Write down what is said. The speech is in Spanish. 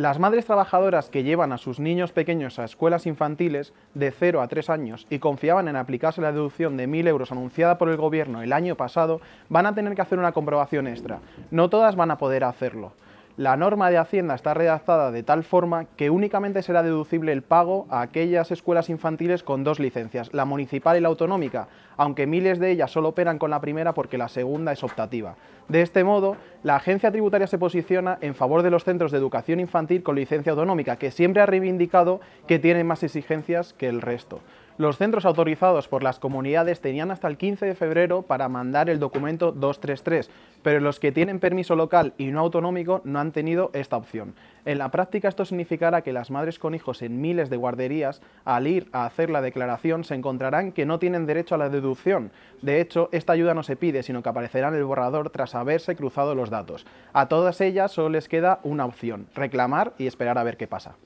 Las madres trabajadoras que llevan a sus niños pequeños a escuelas infantiles de 0 a 3 años y confiaban en aplicarse la deducción de 1.000 euros anunciada por el gobierno el año pasado, van a tener que hacer una comprobación extra. No todas van a poder hacerlo. La norma de Hacienda está redactada de tal forma que únicamente será deducible el pago a aquellas escuelas infantiles con dos licencias, la municipal y la autonómica, aunque miles de ellas solo operan con la primera porque la segunda es optativa. De este modo, la agencia tributaria se posiciona en favor de los centros de educación infantil con licencia autonómica, que siempre ha reivindicado que tienen más exigencias que el resto. Los centros autorizados por las comunidades tenían hasta el 15 de febrero para mandar el documento 233, pero los que tienen permiso local y no autonómico no han tenido esta opción. En la práctica esto significará que las madres con hijos en miles de guarderías, al ir a hacer la declaración, se encontrarán que no tienen derecho a la deducción. De hecho, esta ayuda no se pide, sino que aparecerá en el borrador tras haberse cruzado los datos. A todas ellas solo les queda una opción, reclamar y esperar a ver qué pasa.